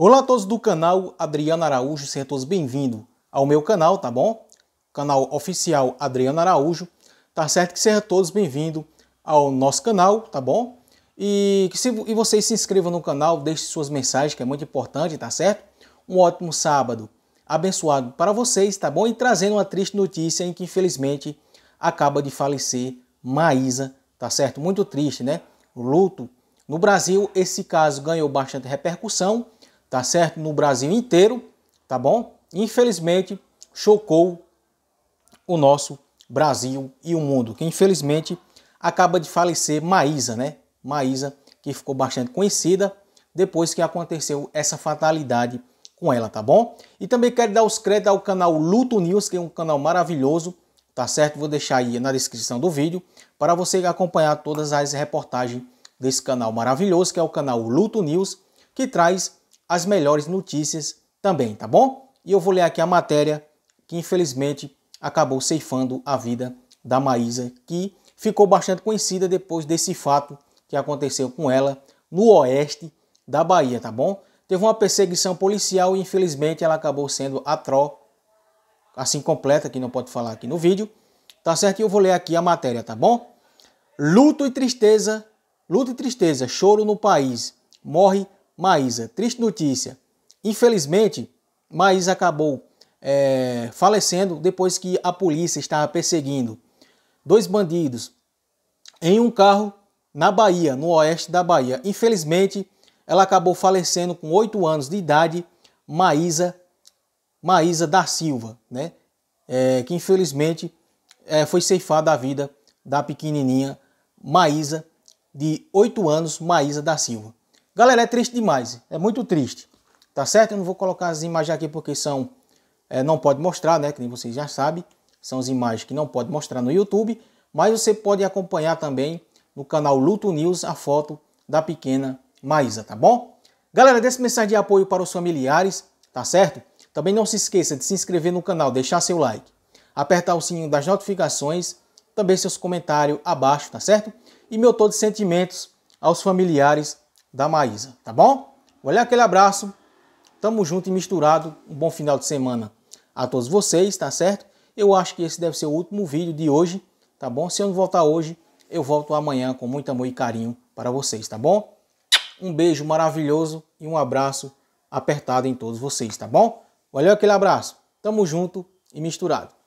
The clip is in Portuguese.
Olá a todos do canal Adriano Araújo, sejam todos bem-vindos ao meu canal, tá bom? Canal oficial Adriano Araújo, tá certo? Que sejam todos bem-vindos ao nosso canal, tá bom? E que se, e vocês se inscrevam no canal, deixem suas mensagens, que é muito importante, tá certo? Um ótimo sábado abençoado para vocês, tá bom? E trazendo uma triste notícia em que infelizmente acaba de falecer Maísa, tá certo? Muito triste, né? luto. No Brasil, esse caso ganhou bastante repercussão tá certo? No Brasil inteiro, tá bom? Infelizmente, chocou o nosso Brasil e o mundo, que infelizmente acaba de falecer Maísa, né? Maísa, que ficou bastante conhecida depois que aconteceu essa fatalidade com ela, tá bom? E também quero dar os créditos ao canal Luto News, que é um canal maravilhoso, tá certo? Vou deixar aí na descrição do vídeo para você acompanhar todas as reportagens desse canal maravilhoso, que é o canal Luto News, que traz as melhores notícias também, tá bom? E eu vou ler aqui a matéria que infelizmente acabou ceifando a vida da Maísa, que ficou bastante conhecida depois desse fato que aconteceu com ela no oeste da Bahia, tá bom? Teve uma perseguição policial e infelizmente ela acabou sendo atró, assim completa, que não pode falar aqui no vídeo, tá certo? E eu vou ler aqui a matéria, tá bom? Luto e tristeza, luto e tristeza, choro no país. Morre Maísa. Triste notícia. Infelizmente, Maísa acabou é, falecendo depois que a polícia estava perseguindo dois bandidos em um carro na Bahia, no oeste da Bahia. Infelizmente, ela acabou falecendo com oito anos de idade, Maísa, Maísa da Silva, né? É, que infelizmente é, foi ceifada a vida da pequenininha Maísa, de oito anos, Maísa da Silva. Galera, é triste demais. É muito triste. Tá certo? Eu não vou colocar as imagens aqui porque são. É, não pode mostrar, né? Que nem vocês já sabem. São as imagens que não pode mostrar no YouTube. Mas você pode acompanhar também no canal Luto News a foto da pequena Maísa, tá bom? Galera, desse mensagem de apoio para os familiares, tá certo? Também não se esqueça de se inscrever no canal, deixar seu like, apertar o sininho das notificações, também seus comentários abaixo, tá certo? E meu todo de sentimentos aos familiares da Maísa, tá bom? Olha aquele abraço. Tamo junto e misturado. Um bom final de semana a todos vocês, tá certo? Eu acho que esse deve ser o último vídeo de hoje, tá bom? Se eu não voltar hoje, eu volto amanhã com muito amor e carinho para vocês, tá bom? Um beijo maravilhoso e um abraço apertado em todos vocês, tá bom? Valeu aquele abraço. Tamo junto e misturado.